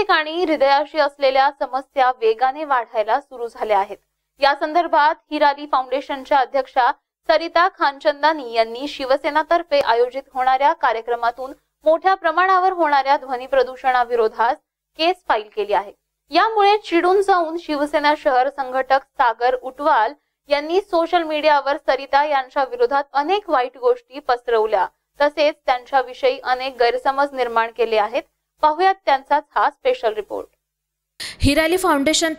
ठिकाणी हृदयाशी असलेल्या समस्या वेगाने वाढायला सुरू झाल्या आहेत या संदर्भात हिराली फाउंडेशनच्या अध्यक्षा सरिता खानचंदानी यांनी शिवसेनातर्फे आयोजित होणाऱ्या कार्यक्रमातून मोठ्या प्रमाणावर होणाऱ्या ध्वनी प्रदूषणाविरोधात केस फाईल केली आहे यामुळे चिडून जाऊन शिवसेना शहर संघटक सागर उटवाल यांनी सोशल मीडियावर सरिता यांच्या विरोधात अनेक वाईट गोष्टी पसरवल्या तसेच त्यांच्याविषयी अनेक गैरसमज निर्माण केले आहेत पाहुयात त्यांचाच हा स्पेशल रिपोर्ट हिराली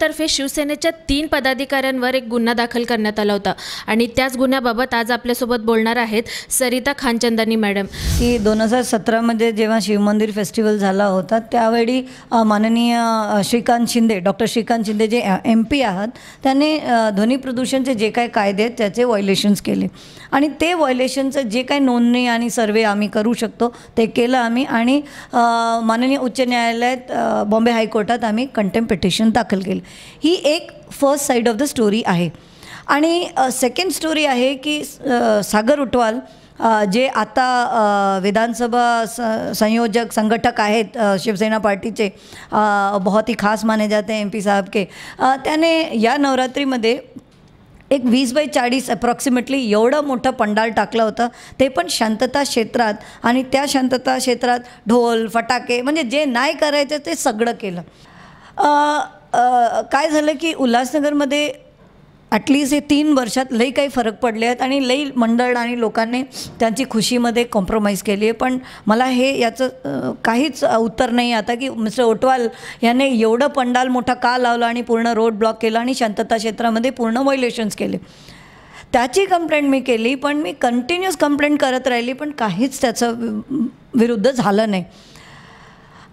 तर्फे शिवसेनेच्या तीन पदाधिकाऱ्यांवर एक गुन्हा दाखल करण्यात आला होता आणि त्याच गुन्ह्याबाबत आज आपल्यासोबत बोलणार आहेत सरिता खानचंदानी मॅडम की दोन हजार सतरामध्ये जेव्हा शिवमंदिर फेस्टिवल झाला होता त्यावेळी माननीय श्रीकांत शिंदे डॉक्टर श्रीकांत शिंदे जे एम पी आहात त्याने ध्वनी प्रदूषणचे जे काय कायदे आहेत त्याचे व्हायलेशन्स केले आणि ते व्हायलेशनचं जे काही नोंदणी आणि सर्वे आम्ही करू शकतो ते केलं आम्ही आणि माननीय उच्च न्यायालयात बॉम्बे हायकोर्टात आम्ही कंटेम पिटिशन दाखल केलं ही एक first side of the story आहे आणि सेकंड स्टोरी आहे की सागर उटवाल जे आता विधानसभा संयोजक संघटक आहेत शिवसेना पार्टीचे बहुत ही खास माने जाते एम पी साहेब के त्याने या नवरात्रीमध्ये एक वीस बाय चाळीस अप्रॉक्सिमेटली एवढं मोठं पंडाल टाकलं होतं ते पण शांतता क्षेत्रात आणि त्या शांतता क्षेत्रात ढोल फटाके म्हणजे जे नाही करायचं ते सगळं केलं काय झालं की उल्हासनगरमध्ये ॲटलिस्ट हे तीन वर्षात लई काही फरक पडले आहेत आणि लई मंडळ आणि लोकांनी त्यांची खुशीमध्ये कॉम्प्रोमाइज केली आहे पण मला हे याचं काहीच उत्तर नाही आता की मिस्टर ओटवाल याने एवढं पंडाल मोठा का लावला आणि पूर्ण रोड ब्लॉक केला आणि शांतता क्षेत्रामध्ये पूर्ण व्हायलेशन्स केले त्याची कंप्लेंट मी केली पण मी कंटिन्युअस कंप्लेंट करत राहिली पण काहीच त्याचं विरुद्ध झालं नाही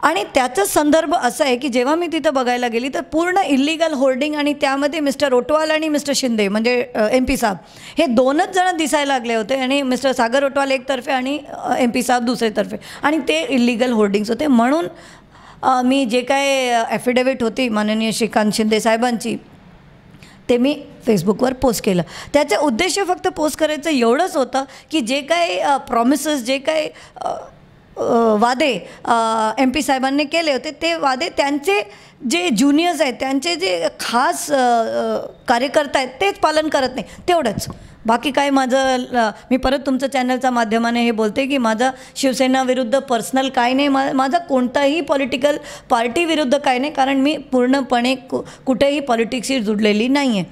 आणि त्याचाच संदर्भ असा आहे की जेव्हा मी तिथं बघायला गेली तर पूर्ण इल्लीगल होर्डिंग आणि त्यामध्ये मिस्टर ओटवाल आणि मिस्टर शिंदे म्हणजे एम पी साहेब हे दोनच जण दिसायला लागले होते आणि मिस्टर सागर ओटवाल एकतर्फे आणि एम पी साहेब दुसरेतर्फे आणि ते इल्लिगल होर्डिंग्स होते म्हणून मी जे काय ॲफिडेविट होती माननीय श्रीकांत शिंदे साहेबांची ते मी फेसबुकवर पोस्ट केलं त्याचा उद्देश फक्त पोस्ट करायचं एवढंच होतं की जे काही प्रॉमिसेस जे काही वादे एम पी साहेबांनी केले होते ते वादे त्यांचे जे ज्युनियर्स आहेत त्यांचे जे खास कार्यकर्ता आहेत तेच पालन करत नाही तेवढंच बाकी काय माझं मी परत तुमचं चॅनलच्या माध्यमाने हे बोलते की माझा शिवसेना विरुद्ध पर्सनल काय नाही मा माझा कोणताही पॉलिटिकल पार्टी विरुद्ध काय नाही कारण मी पूर्णपणे कु कुठेही पॉलिटिक्सशी जुडलेली नाही आहे